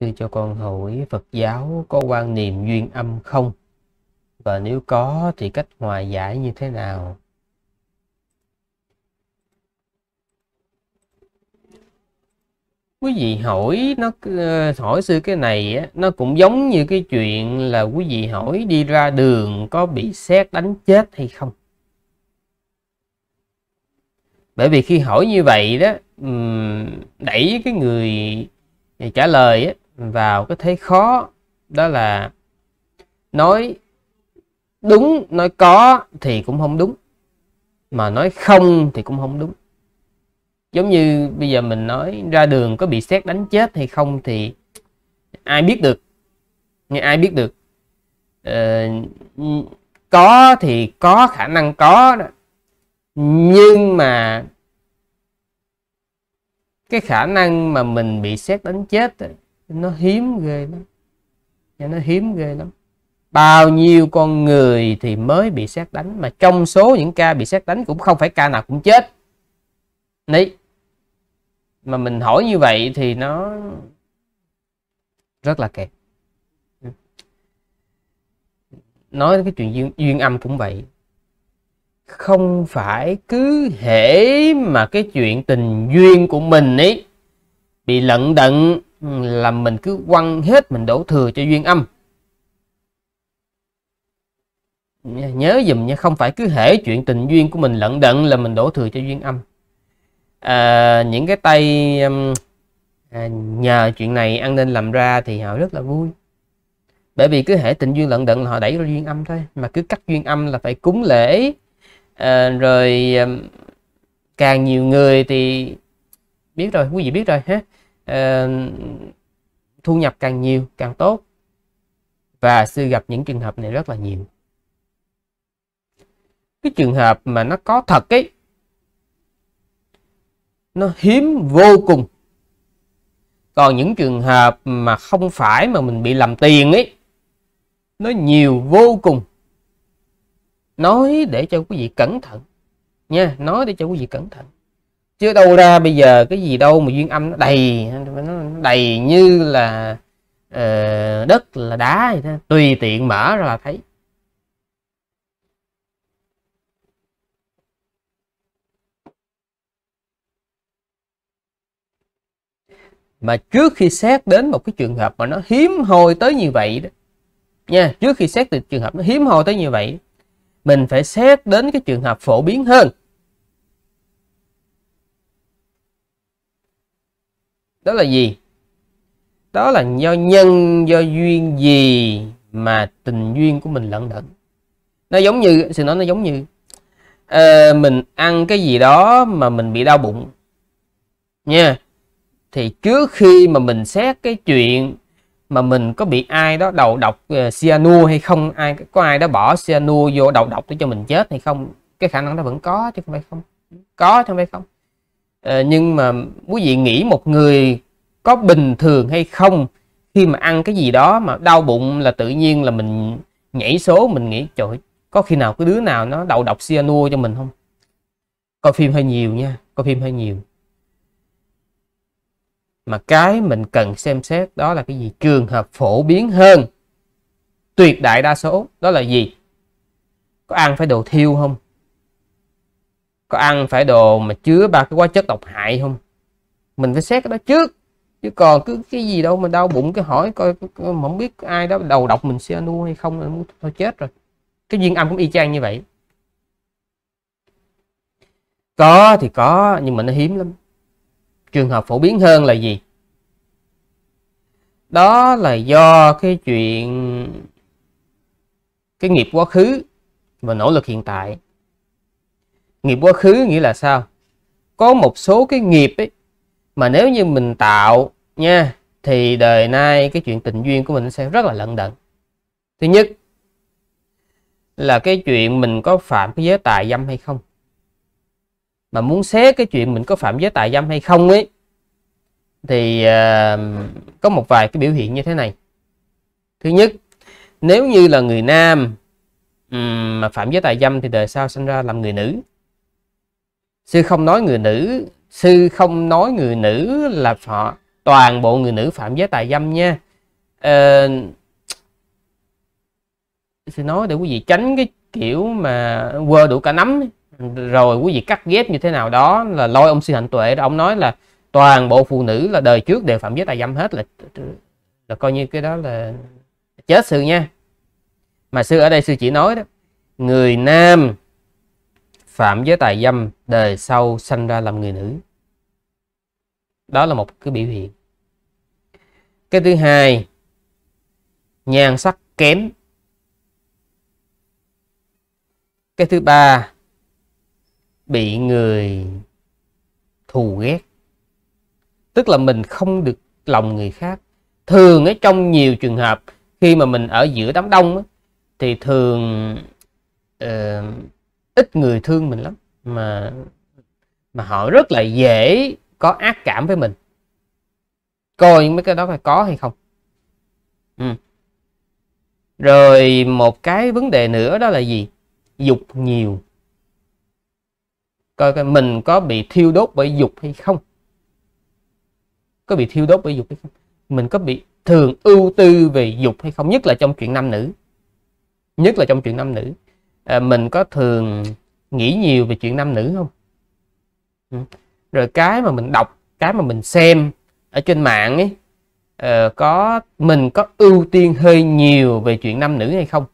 Sư cho con hỏi Phật giáo có quan niệm duyên âm không? Và nếu có thì cách hòa giải như thế nào? Quý vị hỏi nó ờ, hỏi sư cái này á, nó cũng giống như cái chuyện là quý vị hỏi đi ra đường có bị xét đánh chết hay không. Bởi vì khi hỏi như vậy đó, đẩy cái người trả lời á, vào cái thế khó đó là nói đúng nói có thì cũng không đúng mà nói không thì cũng không đúng giống như bây giờ mình nói ra đường có bị xét đánh chết hay không thì ai biết được như ai biết được ờ, có thì có khả năng có đó. nhưng mà cái khả năng mà mình bị xét đánh chết nó hiếm ghê lắm và dạ, nó hiếm ghê lắm bao nhiêu con người thì mới bị xét đánh mà trong số những ca bị xét đánh cũng không phải ca nào cũng chết đấy mà mình hỏi như vậy thì nó rất là kẹt nói cái chuyện duyên, duyên âm cũng vậy không phải cứ hễ mà cái chuyện tình duyên của mình ấy bị lận đận là mình cứ quăng hết mình đổ thừa cho duyên âm nhớ dùm nha không phải cứ hễ chuyện tình duyên của mình lận đận là mình đổ thừa cho duyên âm à, những cái tay um, à, nhờ chuyện này ăn nên làm ra thì họ rất là vui bởi vì cứ hệ tình duyên lận đận là họ đẩy ra duyên âm thôi mà cứ cắt duyên âm là phải cúng lễ à, rồi um, càng nhiều người thì biết rồi quý vị biết rồi ha uh, thu nhập càng nhiều càng tốt và sư gặp những trường hợp này rất là nhiều cái trường hợp mà nó có thật ấy nó hiếm vô cùng còn những trường hợp mà không phải mà mình bị làm tiền ấy nó nhiều vô cùng nói để cho quý vị cẩn thận nha nói để cho quý vị cẩn thận chứ đâu ra bây giờ cái gì đâu mà duyên âm nó đầy nó đầy như là uh, đất là đá vậy đó. tùy tiện mở ra là thấy mà trước khi xét đến một cái trường hợp mà nó hiếm hoi tới như vậy đó nha trước khi xét từ trường hợp nó hiếm hoi tới như vậy mình phải xét đến cái trường hợp phổ biến hơn đó là gì đó là do nhân do duyên gì mà tình duyên của mình lận đận nó giống như sự nói nó giống như uh, mình ăn cái gì đó mà mình bị đau bụng nha thì trước khi mà mình xét cái chuyện mà mình có bị ai đó đầu độc ờ, cyanua hay không ai có ai đó bỏ cyanua vô đầu độc để cho mình chết hay không cái khả năng đó vẫn có chứ không phải không có chứ không phải không Ờ, nhưng mà quý vị nghĩ một người có bình thường hay không khi mà ăn cái gì đó mà đau bụng là tự nhiên là mình nhảy số mình nghĩ trời có khi nào cái đứa nào nó đầu độc cyanua cho mình không coi phim hơi nhiều nha coi phim hơi nhiều mà cái mình cần xem xét đó là cái gì trường hợp phổ biến hơn tuyệt đại đa số đó là gì có ăn phải đồ thiêu không có ăn phải đồ mà chứa ba cái hóa chất độc hại không mình phải xét cái đó trước chứ còn cứ cái gì đâu mà đau bụng cái hỏi coi không biết ai đó đầu độc mình xe nuôi hay không muốn thôi chết rồi cái duyên âm cũng y chang như vậy có thì có nhưng mà nó hiếm lắm trường hợp phổ biến hơn là gì đó là do cái chuyện cái nghiệp quá khứ và nỗ lực hiện tại nghiệp quá khứ nghĩa là sao có một số cái nghiệp ấy mà nếu như mình tạo nha thì đời nay cái chuyện tình duyên của mình sẽ rất là lận đận thứ nhất là cái chuyện mình có phạm cái giới tài dâm hay không mà muốn xét cái chuyện mình có phạm giới tài dâm hay không ấy thì uh, có một vài cái biểu hiện như thế này thứ nhất nếu như là người nam um, mà phạm giới tài dâm thì đời sau sinh ra làm người nữ sư không nói người nữ sư không nói người nữ là họ toàn bộ người nữ phạm giới tài dâm nha ờ, sư nói để quý vị tránh cái kiểu mà quơ đủ cả nắm rồi quý vị cắt ghép như thế nào đó là lôi ông sư hạnh tuệ ông nói là toàn bộ phụ nữ là đời trước đều phạm giới tài dâm hết là là coi như cái đó là chết sư nha mà sư ở đây sư chỉ nói đó người nam phạm giới tài dâm đời sau sanh ra làm người nữ đó là một cái biểu hiện cái thứ hai nhan sắc kém cái thứ ba bị người thù ghét tức là mình không được lòng người khác thường ở trong nhiều trường hợp khi mà mình ở giữa đám đông thì thường uh, ít người thương mình lắm mà mà họ rất là dễ có ác cảm với mình coi mấy cái đó phải có hay không ừ. rồi một cái vấn đề nữa đó là gì dục nhiều coi coi mình có bị thiêu đốt bởi dục hay không có bị thiêu đốt bởi dục hay không mình có bị thường ưu tư về dục hay không nhất là trong chuyện nam nữ nhất là trong chuyện nam nữ à, mình có thường nghĩ nhiều về chuyện nam nữ không ừ. rồi cái mà mình đọc cái mà mình xem ở trên mạng ấy ờ, có mình có ưu tiên hơi nhiều về chuyện nam nữ hay không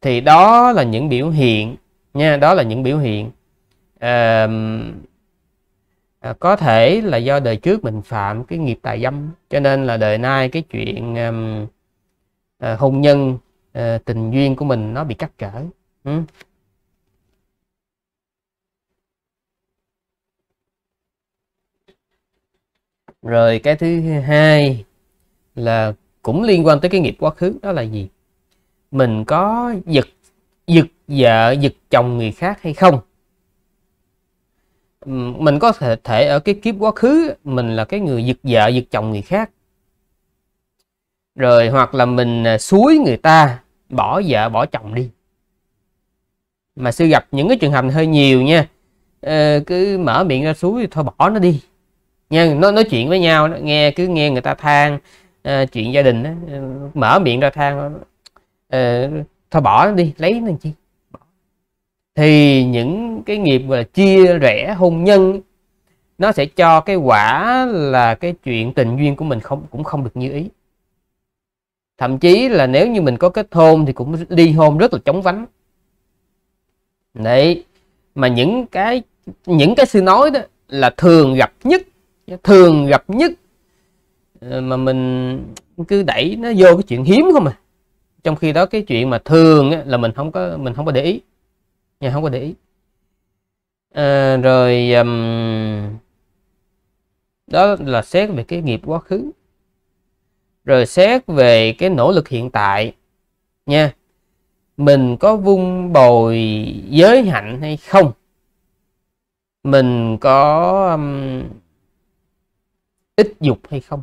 thì đó là những biểu hiện nha đó là những biểu hiện à, có thể là do đời trước mình phạm cái nghiệp tài dâm cho nên là đời nay cái chuyện um, hôn nhân à, tình duyên của mình nó bị cắt cỡ rồi cái thứ hai là cũng liên quan tới cái nghiệp quá khứ đó là gì mình có giật giật vợ giật chồng người khác hay không ừ, mình có thể thể ở cái kiếp quá khứ mình là cái người giật vợ giật chồng người khác rồi hoặc là mình à, suối người ta bỏ vợ bỏ chồng đi mà sư gặp những cái trường hợp này hơi nhiều nha ờ, cứ mở miệng ra suối thôi bỏ nó đi nha nó nói chuyện với nhau nó nghe cứ nghe người ta than uh, chuyện gia đình uh, mở miệng ra than uh, thôi bỏ nó đi lấy nó chi thì những cái nghiệp về chia rẽ hôn nhân nó sẽ cho cái quả là cái chuyện tình duyên của mình không cũng không được như ý thậm chí là nếu như mình có kết hôn thì cũng ly hôn rất là chóng vánh đấy mà những cái những cái sư nói đó là thường gặp nhất thường gặp nhất ờ, mà mình cứ đẩy nó vô cái chuyện hiếm không mà trong khi đó cái chuyện mà thường á, là mình không có mình không có để ý nha không có để ý à, rồi um, đó là xét về cái nghiệp quá khứ rồi xét về cái nỗ lực hiện tại nha mình có vung bồi giới hạnh hay không mình có um, ít dục hay không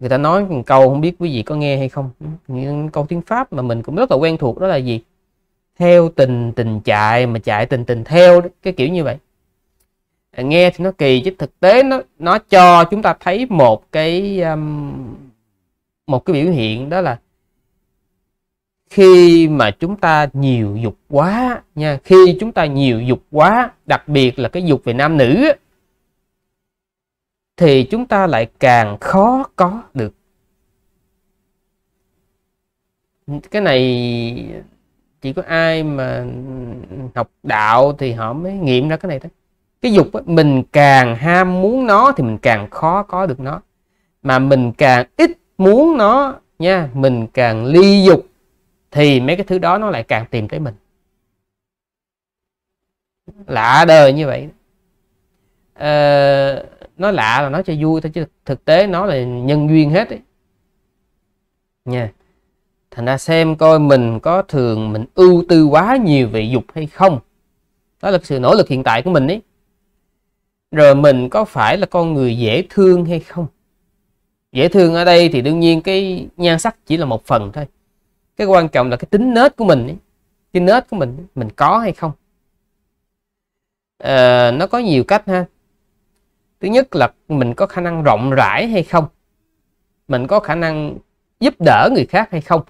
người ta nói một câu không biết quý vị có nghe hay không những câu tiếng pháp mà mình cũng rất là quen thuộc đó là gì theo tình tình chạy mà chạy tình tình theo cái kiểu như vậy nghe thì nó kỳ chứ thực tế nó nó cho chúng ta thấy một cái um, một cái biểu hiện đó là khi mà chúng ta nhiều dục quá nha khi chúng ta nhiều dục quá đặc biệt là cái dục về nam nữ thì chúng ta lại càng khó có được cái này chỉ có ai mà học đạo thì họ mới nghiệm ra cái này thôi cái dục đó, mình càng ham muốn nó thì mình càng khó có được nó mà mình càng ít muốn nó nha mình càng ly dục thì mấy cái thứ đó nó lại càng tìm tới mình lạ đời như vậy à, nó lạ là nó cho vui thôi chứ thực tế nó là nhân duyên hết ấy. nha thành ra xem coi mình có thường mình ưu tư quá nhiều về dục hay không đó là sự nỗ lực hiện tại của mình ấy rồi mình có phải là con người dễ thương hay không dễ thương ở đây thì đương nhiên cái nhan sắc chỉ là một phần thôi cái quan trọng là cái tính nết của mình ấy. cái nết của mình mình có hay không à, nó có nhiều cách ha thứ nhất là mình có khả năng rộng rãi hay không mình có khả năng giúp đỡ người khác hay không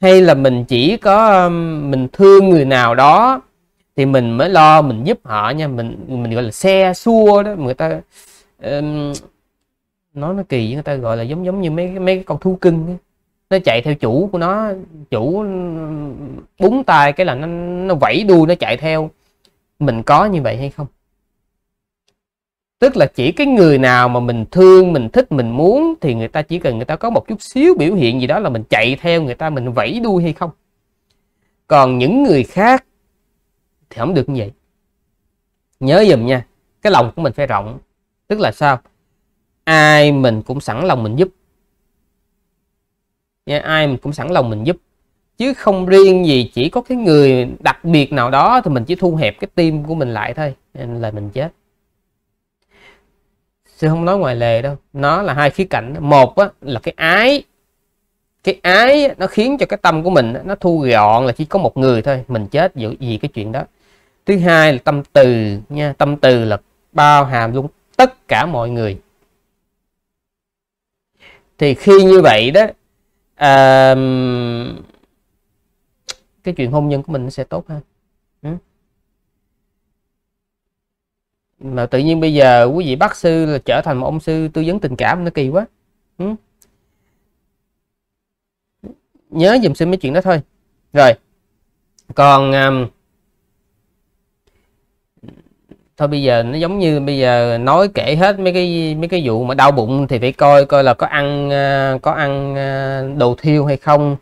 hay là mình chỉ có um, mình thương người nào đó thì mình mới lo mình giúp họ nha mình mình gọi là xe xua đó người ta um, nói nó kỳ người ta gọi là giống giống như mấy mấy con thú cưng ấy. nó chạy theo chủ của nó chủ um, búng tay cái là nó nó vẫy đuôi nó chạy theo mình có như vậy hay không tức là chỉ cái người nào mà mình thương mình thích mình muốn thì người ta chỉ cần người ta có một chút xíu biểu hiện gì đó là mình chạy theo người ta mình vẫy đuôi hay không còn những người khác thì không được như vậy nhớ dùm nha cái lòng của mình phải rộng tức là sao ai mình cũng sẵn lòng mình giúp nha ai mình cũng sẵn lòng mình giúp chứ không riêng gì chỉ có cái người đặc biệt nào đó thì mình chỉ thu hẹp cái tim của mình lại thôi nên là mình chết sư không nói ngoài lề đâu nó là hai khía cạnh một á, là cái ái cái ái nó khiến cho cái tâm của mình nó thu gọn là chỉ có một người thôi mình chết vì, gì cái chuyện đó thứ hai là tâm từ nha tâm từ là bao hàm luôn tất cả mọi người thì khi như vậy đó à, cái chuyện hôn nhân của mình sẽ tốt hơn mà tự nhiên bây giờ quý vị bác sư là trở thành một ông sư tư vấn tình cảm nó kỳ quá ừ. nhớ dùm xin mấy chuyện đó thôi rồi còn um, thôi bây giờ nó giống như bây giờ nói kể hết mấy cái mấy cái vụ mà đau bụng thì phải coi coi là có ăn uh, có ăn uh, đồ thiêu hay không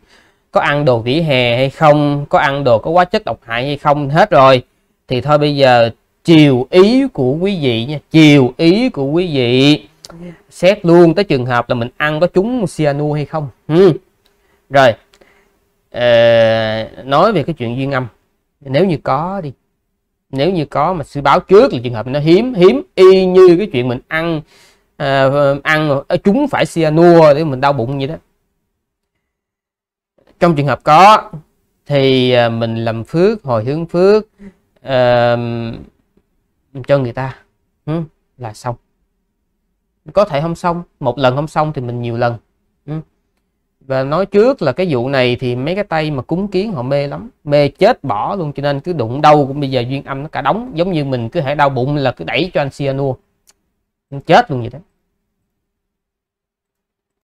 có ăn đồ vỉa hè hay không có ăn đồ có quá chất độc hại hay không hết rồi thì thôi bây giờ chiều ý của quý vị nha chiều ý của quý vị dạ. xét luôn tới trường hợp là mình ăn có trúng cyanur hay không ừ. rồi à, nói về cái chuyện duyên âm nếu như có đi nếu như có mà sư báo trước là trường hợp nó hiếm hiếm y như cái chuyện mình ăn à, ăn chúng ờ, phải cyanur để mình đau bụng vậy đó trong trường hợp có thì mình làm phước hồi hướng phước uh, cho người ta ừ, là xong có thể không xong một lần không xong thì mình nhiều lần ừ. và nói trước là cái vụ này thì mấy cái tay mà cúng kiến họ mê lắm mê chết bỏ luôn cho nên cứ đụng đâu cũng bây giờ duyên âm nó cả đóng giống như mình cứ hãy đau bụng là cứ đẩy cho anh xia nua chết luôn vậy đó